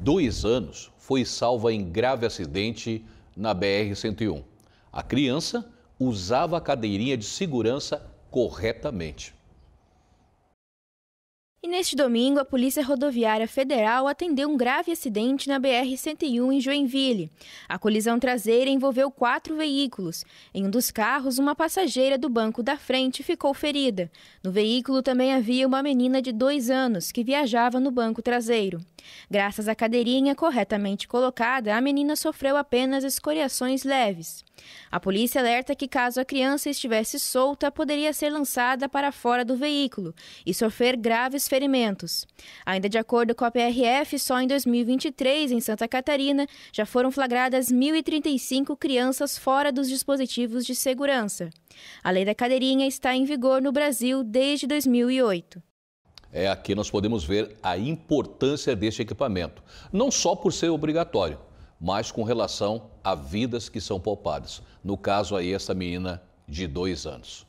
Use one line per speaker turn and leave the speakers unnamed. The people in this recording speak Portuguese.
dois anos, foi salva em grave acidente na BR-101. A criança usava a cadeirinha de segurança corretamente.
E neste domingo, a Polícia Rodoviária Federal atendeu um grave acidente na BR-101 em Joinville. A colisão traseira envolveu quatro veículos. Em um dos carros, uma passageira do banco da frente ficou ferida. No veículo também havia uma menina de dois anos que viajava no banco traseiro. Graças à cadeirinha corretamente colocada, a menina sofreu apenas escoriações leves. A polícia alerta que, caso a criança estivesse solta, poderia ser lançada para fora do veículo e sofrer graves ferimentos Ainda de acordo com a PRF, só em 2023, em Santa Catarina, já foram flagradas 1.035 crianças fora dos dispositivos de segurança. A lei da cadeirinha está em vigor no Brasil desde 2008
é aqui nós podemos ver a importância deste equipamento, não só por ser obrigatório, mas com relação a vidas que são poupadas. No caso aí, essa menina de dois anos.